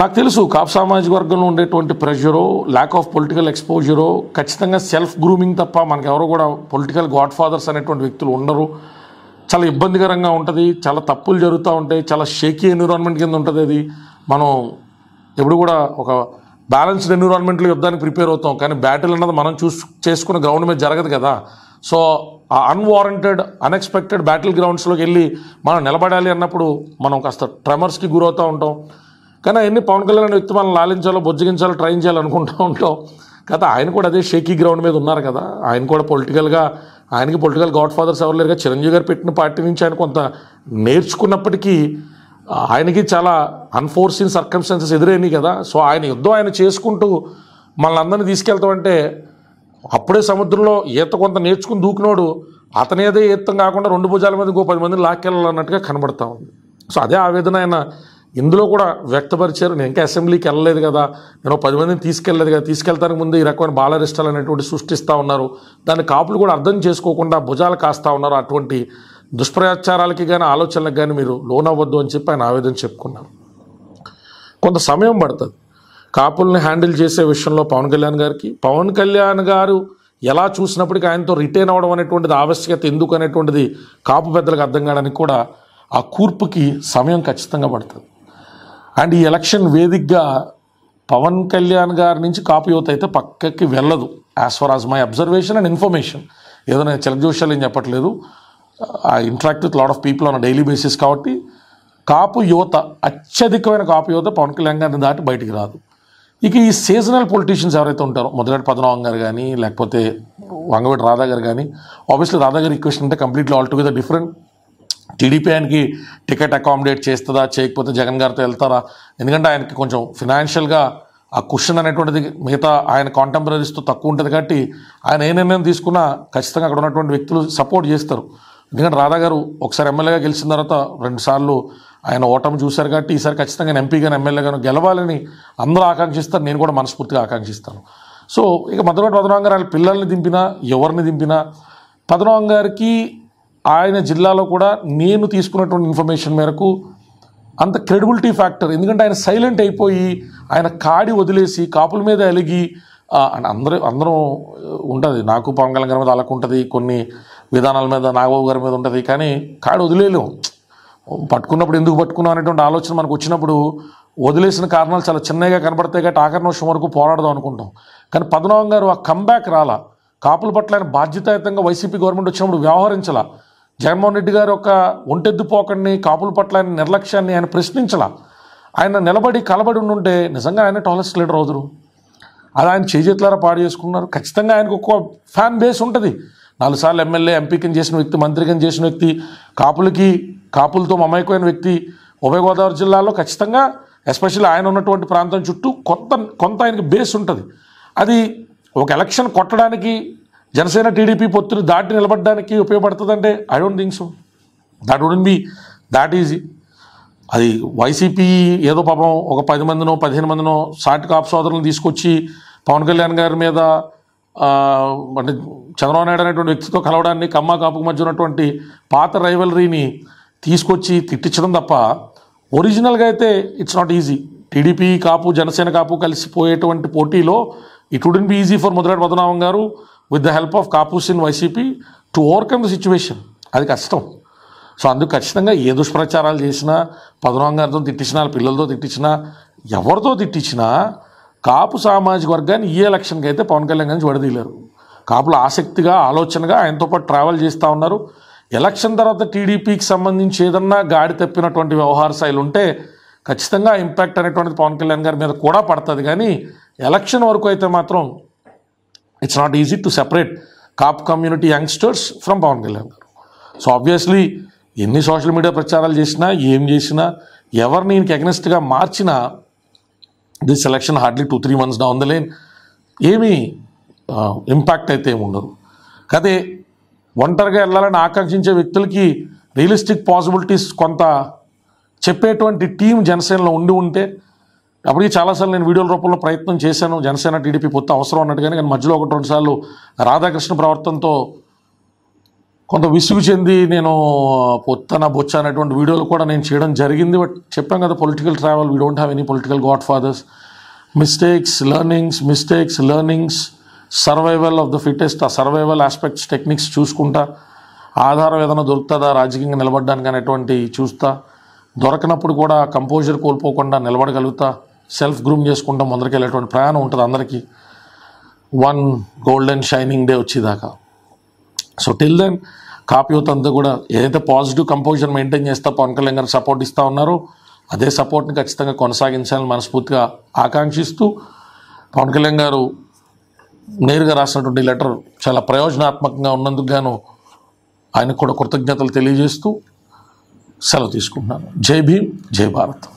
నాకు తెలుసు కాప్ సామాజిక వర్గంలో ఉండేటువంటి ప్రెషరో ల్యాక్ ఆఫ్ పొలిటికల్ ఎక్స్పోజరో ఖచ్చితంగా సెల్ఫ్ గ్రూమింగ్ తప్ప మనకెవరో కూడా పొలిటికల్ గాడ్ ఫాదర్స్ అనేటువంటి వ్యక్తులు ఉండరు చాలా ఇబ్బందికరంగా ఉంటుంది చాలా తప్పులు జరుగుతూ ఉంటాయి చాలా షేకీ ఎన్విరాన్మెంట్ కింద ఉంటుంది అది మనం ఎప్పుడు కూడా ఒక బ్యాలెన్స్డ్ ఎన్విరాన్మెంట్లో యుద్ధానికి ప్రిపేర్ అవుతాం కానీ బ్యాటిల్ అన్నది మనం చూసు చేసుకున్న గ్రౌండ్ మీద జరగదు కదా సో ఆ అన్వారంటెడ్ అన్ఎక్స్పెక్టెడ్ బ్యాటిల్ గ్రౌండ్స్లోకి వెళ్ళి మనం నిలబడాలి అన్నప్పుడు మనం కాస్త ట్రెమర్స్కి గురవుతూ ఉంటాం కానీ అవన్నీ పవన్ కళ్యాణ్ వ్యక్తి మనం లాలించాలో బొజ్జగించాలో ట్రైన్ చేయాలనుకుంటూ ఉంటాం కదా ఆయన కూడా అదే షేకీ గ్రౌండ్ మీద ఉన్నారు కదా ఆయన కూడా పొలిటికల్గా ఆయనకి పొలిటికల్ గాడ్ ఫాదర్స్ ఎవరు లేరుగా చిరంజీవి గారు పెట్టిన పార్టీ నుంచి ఆయన కొంత నేర్చుకున్నప్పటికీ ఆయనకి చాలా అన్ఫోర్సిన్ సర్కమ్స్టాన్సెస్ ఎదురైనాయి కదా సో ఆయన యుద్ధం ఆయన చేసుకుంటూ మనల్ని అందరినీ తీసుకెళ్తామంటే అప్పుడే సముద్రంలో ఈత కొంత నేర్చుకుని దూకినోడు అతనేదే ఈత్తం కాకుండా రెండు భుజాల మీద ఇంకో పది మందిని లాక్కెళ్ళాలన్నట్టుగా కనబడతా ఉంది సో అదే ఆవేదన ఆయన ఇందులో కూడా వ్యక్తపరిచారు నేను ఇంకా అసెంబ్లీకి వెళ్ళలేదు కదా నేను పది మందిని తీసుకెళ్లేదు కదా తీసుకెళ్తానికి ముందు ఈ రకమైన బాలరిష్టాలు అనేటువంటి సృష్టిస్తూ ఉన్నారు దాన్ని కాపులు కూడా అర్థం చేసుకోకుండా భుజాలు కాస్తూ ఉన్నారు అటువంటి దుష్ప్రచారాలకి కానీ ఆలోచనలకు కానీ మీరు లోన్ అవ్వద్దు అని చెప్పి ఆయన ఆవేదన చెప్పుకున్నారు కొంత సమయం పడుతుంది కాపుల్ని హ్యాండిల్ చేసే విషయంలో పవన్ కళ్యాణ్ గారికి పవన్ కళ్యాణ్ గారు ఎలా చూసినప్పటికీ ఆయనతో రిటైన్ అవ్వడం అనేటువంటిది ఆవశ్యకత ఎందుకు అనేటువంటిది కాపు పెద్దలకు అర్థం కావడానికి కూడా ఆ కూర్పుకి సమయం ఖచ్చితంగా పడుతుంది అండ్ ఈ ఎలక్షన్ వేదికగా పవన్ కళ్యాణ్ గారి నుంచి కాపు యువత అయితే పక్కకి వెళ్ళదు as far as my observation and information ఏదైనా నేను ఏం చెప్పట్లేదు I interact with lot of people on daily basis కాబట్టి కాపు యువత అత్యధికమైన కాపు యువత పవన్ కళ్యాణ్ గారిని దాటి బయటికి రాదు ఇక ఈ సీజనల్ పొలిటీషియన్స్ ఎవరైతే ఉంటారో మొదలెట్ పద్మనాభం గారు కానీ లేకపోతే వంగవేటి రాధా గారు కానీ ఆబ్వియస్లీ రాధా గారి ఈక్వేషన్ అంటే కంప్లీట్లీ ఆల్టుగెదర్ డిఫరెంట్ టీడీపీ ఆయనకి టికెట్ అకామిడేట్ చేస్తుందా చేయకపోతే జగన్ గారితో వెళ్తారా ఎందుకంటే ఆయనకి కొంచెం ఫినాన్షియల్గా ఆ క్వశ్చన్ అనేటువంటిది మిగతా ఆయన కాంటెంపరీస్తో తక్కువ ఉంటుంది కాబట్టి ఆయన ఏ నిర్ణయం తీసుకున్నా ఖచ్చితంగా అక్కడ ఉన్నటువంటి వ్యక్తులు సపోర్ట్ చేస్తారు ఎందుకంటే రాధా గారు ఒకసారి ఎమ్మెల్యేగా గెలిచిన తర్వాత రెండుసార్లు ఆయన ఓటమి చూశారు కాబట్టి ఈసారి ఖచ్చితంగా ఎంపీగాను ఎమ్మెల్యేగాను గెలవాలని అందరూ ఆకాంక్షిస్తారు నేను కూడా మనస్ఫూర్తిగా ఆకాంక్షిస్తాను సో ఇక మధురపాటి పద్మనాభం గారు వాళ్ళ పిల్లల్ని దింపినా ఎవరిని దింపినా పద్మనాభం గారికి ఆయన జిల్లాలో కూడా నేను తీసుకున్నటువంటి ఇన్ఫర్మేషన్ మేరకు అంత క్రెడిబిలిటీ ఫ్యాక్టర్ ఎందుకంటే ఆయన సైలెంట్ అయిపోయి ఆయన కాడి వదిలేసి కాపుల మీద ఎలిగి అందరూ అందరూ ఉంటుంది నాకు పవన్ కళ్యాణ్ గారి మీద అలాగ ఉంటుంది కొన్ని విధానాల మీద నాగబాబు గారి మీద ఉంటుంది కానీ కాడి వదిలేయలేం పట్టుకున్నప్పుడు ఎందుకు పట్టుకున్నాం అనేటువంటి ఆలోచన మనకు వచ్చినప్పుడు వదిలేసిన కారణాలు చాలా చిన్నగా కనబడతాయి కాబట్టి ఆఖరి నిమిషం వరకు పోరాడదాం అనుకుంటాం కానీ పద్మనాభం గారు ఆ కంబ్యాక్ రాలా కాపుల పట్ల ఆయన బాధ్యతాయుతంగా వైసీపీ గవర్నమెంట్ వచ్చినప్పుడు వ్యవహరించాల జగన్మోహన్ రెడ్డి గారు ఒక ఒంటెద్దు పోకడిని కాపుల పట్ల నిర్లక్ష్యాన్ని ఆయన ప్రశ్నించాల ఆయన నిలబడి కలబడి ఉండుంటే నిజంగా ఆయన టాలెస్ట్ లీడర్ అవుతురు అది ఆయన చేజేతులారా పాడు చేసుకున్నారు ఖచ్చితంగా ఆయనకు ఒక ఫ్యాన్ బేస్ ఉంటుంది నాలుగు సార్లు ఎమ్మెల్యే ఎంపీకి చేసిన వ్యక్తి మంత్రికి చేసిన వ్యక్తి కాపులకి కాపులతో మమైకమైన వ్యక్తి ఉభయ గోదావరి జిల్లాలో ఖచ్చితంగా ఎస్పెషల్లీ ఆయన ఉన్నటువంటి ప్రాంతం చుట్టూ కొంత కొంత ఆయనకి బేస్ ఉంటుంది అది ఒక ఎలక్షన్ కొట్టడానికి జనసేన టీడీపీ పొత్తులు దాటి నిలబడడానికి ఉపయోగపడుతుందంటే I don't think so that wouldn't be that easy అది వైసీపీ ఏదో పాపం ఒక పది మందినో పదిహేను మందినో సాటి కాపు సోదరులను తీసుకొచ్చి పవన్ కళ్యాణ్ గారి మీద అంటే చంద్రబాబు నాయుడు అనేటువంటి వ్యక్తితో కలవడాన్ని కమ్మ కాపుకు మధ్య ఉన్నటువంటి పాత రైవలరీని తీసుకొచ్చి తిట్టించడం తప్ప ఒరిజినల్గా అయితే it's not easy TDP Kapu Janasena Kapu కలిసిపోయేటువంటి పోటీలో it wouldn't be easy for Mudragada Padmanabham garu with the help of Kapus in YCP to overcome the situation అది కష్టం సో అందుకు ఖచ్చితంగా ఏ దుష్ప్రచారాలు చేసినా పదనాం గారితో తిట్టించినా పిల్లలతో తిట్టించినా ఎవరితో తిట్టించినా కాపు సామాజిక వర్గాన్ని ఈ ఎలక్షన్కి అయితే పవన్ కళ్యాణ్ నుంచి విడదీయలేరు కాపులు ఆసక్తిగా ఆలోచనగా ఆయనతో పాటు ట్రావెల్ చేస్తూ ఉన్నారు ఎలక్షన్ తర్వాత టీడీపీకి సంబంధించి ఏదన్నా గాడి తప్పినటువంటి వ్యవహార శైలి ఉంటే ఖచ్చితంగా ఇంపాక్ట్ అనేటువంటిది పవన్ కళ్యాణ్ గారి మీద కూడా పడుతుంది కానీ ఎలక్షన్ వరకు అయితే మాత్రం it's not easy to separate Kapu community youngsters from Pawan Kalyan garu so obviously ఎన్ని సోషల్ మీడియా ప్రచారాలు చేసినా ఏం చేసినా ఎవరిని ఈయనకి అగెనిస్ట్గా మార్చినా this selection hardly two three months down the ఏమీ ఇంపాక్ట్ అయితే ఏమి ఉండదు అదే ఒంటరిగా వెళ్ళాలని ఆకాంక్షించే వ్యక్తులకి రియలిస్టిక్ పాసిబిలిటీస్ కొంత చెప్పేటువంటి టీం జనసేనలో ఉండి ఉంటే అప్పటికి చాలాసార్లు నేను వీడియోల రూపంలో ప్రయత్నం చేశాను జనసేన టీడీపీ పొత్తు అవసరం అన్నట్టు కానీ మధ్యలో ఒకటి రెండుసార్లు రాధాకృష్ణ ప్రవర్తనతో కొంత విసుగు చెంది నేను పొత్తన బొచ్చ అనేటువంటి వీడియోలు కూడా నేను చేయడం జరిగింది బట్ చెప్పాం కదా political travel we don't have any political god fathers mistakes learnings mistakes learnings survival of the fittest ఆ సర్వైవల్ ఆస్పెక్ట్స్ టెక్నిక్స్ చూసుకుంటా ఆధారం ఏదైనా దొరుకుతుందా రాజకీయంగా నిలబడడానికి అనేటువంటి చూస్తా దొరకనప్పుడు కూడా కంపోజర్ కోల్పోకుండా నిలబడగలుగుతా సెల్ఫ్ గ్రూమ్ చేసుకుంటాం అందరికీ వెళ్ళేటువంటి ప్రయాణం ఉంటుంది అందరికీ వన్ గోల్డెన్ షైనింగ్ డే వచ్చేదాకా సో టిల్ దెన్ కాపీ అంతా కూడా ఏదైతే పాజిటివ్ కంపోజర్ మెయింటైన్ చేస్తా పవన్ కళ్యాణ్ గారు సపోర్ట్ ఇస్తూ ఉన్నారో అదే సపోర్ట్ని ఖచ్చితంగా కొనసాగించాలని మనస్ఫూర్తిగా ఆకాంక్షిస్తూ పవన్ కళ్యాణ్ గారు నేరుగా రాసినటువంటి లెటర్ చాలా ప్రయోజనాత్మకంగా ఉన్నందుకు గాను ఆయనకు కూడా కృతజ్ఞతలు తెలియజేస్తూ సెలవు తీసుకుంటున్నాను జై భీమ్ జై భారత్